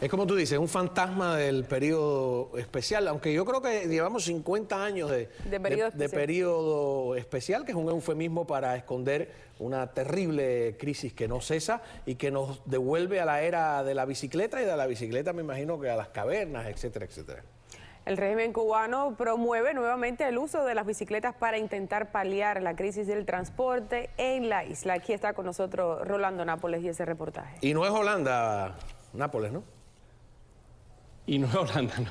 Es como tú dices, un fantasma del periodo especial, aunque yo creo que llevamos 50 años de, periodo, periodo, especial. que es un eufemismo para esconder una terrible crisis que no cesa y que nos devuelve a la era de la bicicleta y de la bicicleta me imagino que a las cavernas, etcétera, etcétera. El régimen cubano promueve nuevamente el uso de las bicicletas para intentar paliar la crisis del transporte en la isla. Aquí está con nosotros Rolando Nápoles y ese reportaje. Y no es Holanda, Nápoles, ¿no? y Nueva Holanda no.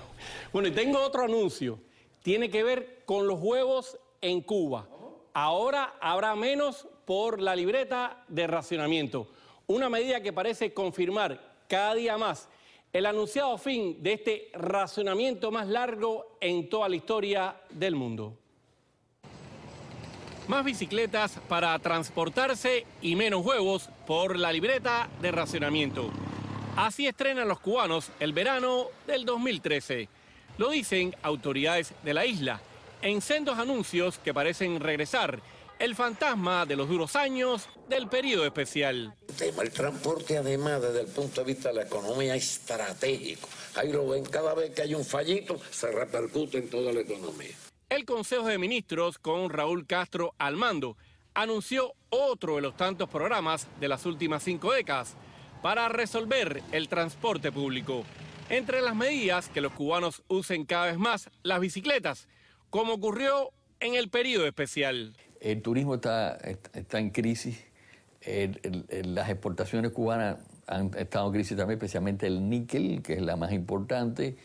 Bueno, y tengo otro anuncio. Tiene que ver con los huevos en Cuba. Ahora habrá menos por la libreta de racionamiento. Una medida que parece confirmar cada día más el anunciado fin de este racionamiento más largo en toda la historia del mundo. Más bicicletas para transportarse y menos huevos por la libreta de racionamiento. Así estrenan los cubanos el verano del 2013. Lo dicen autoridades de la isla en sendos anuncios que parecen regresar el fantasma de los duros años del periodo especial. El tema del transporte, además, desde el punto de vista de la economía, es estratégico. Ahí lo ven, cada vez que hay un fallito, se repercute en toda la economía. El Consejo de Ministros, con Raúl Castro al mando, anunció otro de los tantos programas de las últimas cinco décadas para resolver el transporte público. Entre las medidas que los cubanos usen cada vez más las bicicletas, como ocurrió en el periodo especial. El turismo está, en crisis, las exportaciones cubanas han estado en crisis también, especialmente el níquel, que es la más importante.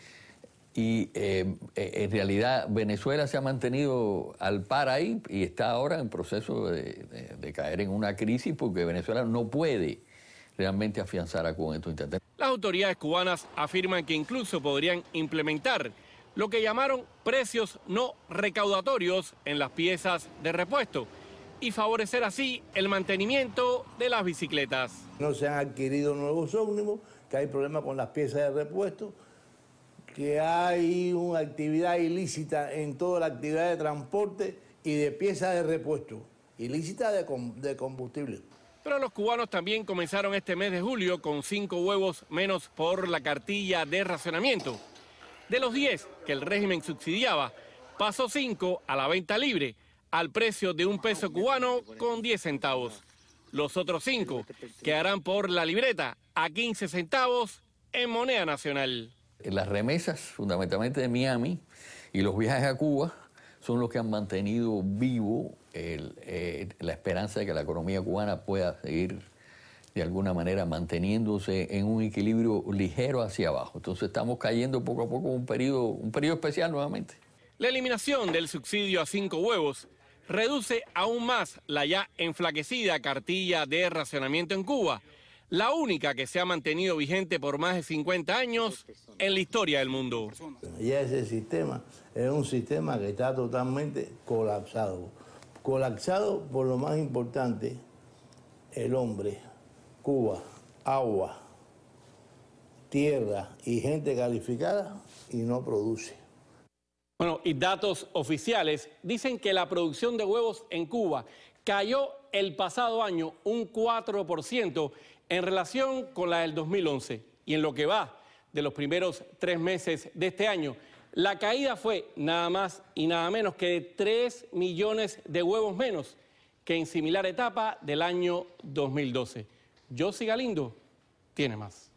Y em, e, en realidad Venezuela se ha mantenido al par ahí y está ahora en proceso de caer en una crisis porque Venezuela no puede realmente Cuba con estos Las autoridades cubanas afirman que incluso podrían implementar lo que llamaron precios no recaudatorios en las piezas de repuesto y favorecer así el mantenimiento de las bicicletas. No se han adquirido nuevos ómnibus, que hay problemas con las piezas de repuesto, que hay una actividad ilícita en toda la actividad de transporte y de piezas de repuesto, ilícita de, de combustible. Pero los cubanos también comenzaron este mes de julio con cinco huevos menos por la cartilla de racionamiento. De los 10 que el régimen subsidiaba, pasó 5 a la venta libre, al precio de un peso cubano con 10 centavos. Los otros 5 quedarán por la libreta a 15 centavos en moneda nacional. Las remesas, fundamentalmente de Miami, y los viajes a Cuba son los que han mantenido vivo eh, la esperanza de que la economía cubana pueda seguir de alguna manera manteniéndose en un equilibrio ligero hacia abajo. Entonces estamos cayendo poco a poco un periodo, un periodo especial nuevamente. La eliminación del subsidio a cinco huevos reduce aún más la ya enflaquecida cartilla de racionamiento en Cuba, la única que se ha mantenido vigente por más de 50 años en la historia del mundo. Ya ese sistema es un sistema que está totalmente colapsado colapsado por lo más importante, el hombre, Cuba, agua, tierra y gente calificada y no produce. Bueno, y datos oficiales dicen que la producción de huevos en Cuba cayó el pasado año un 4% en relación con la del 2011. Y en lo que va de los primeros tres meses de este año, la caída fue nada más y nada menos que de 3 millones de huevos menos que en similar etapa del año 2012. José Galindo tiene más.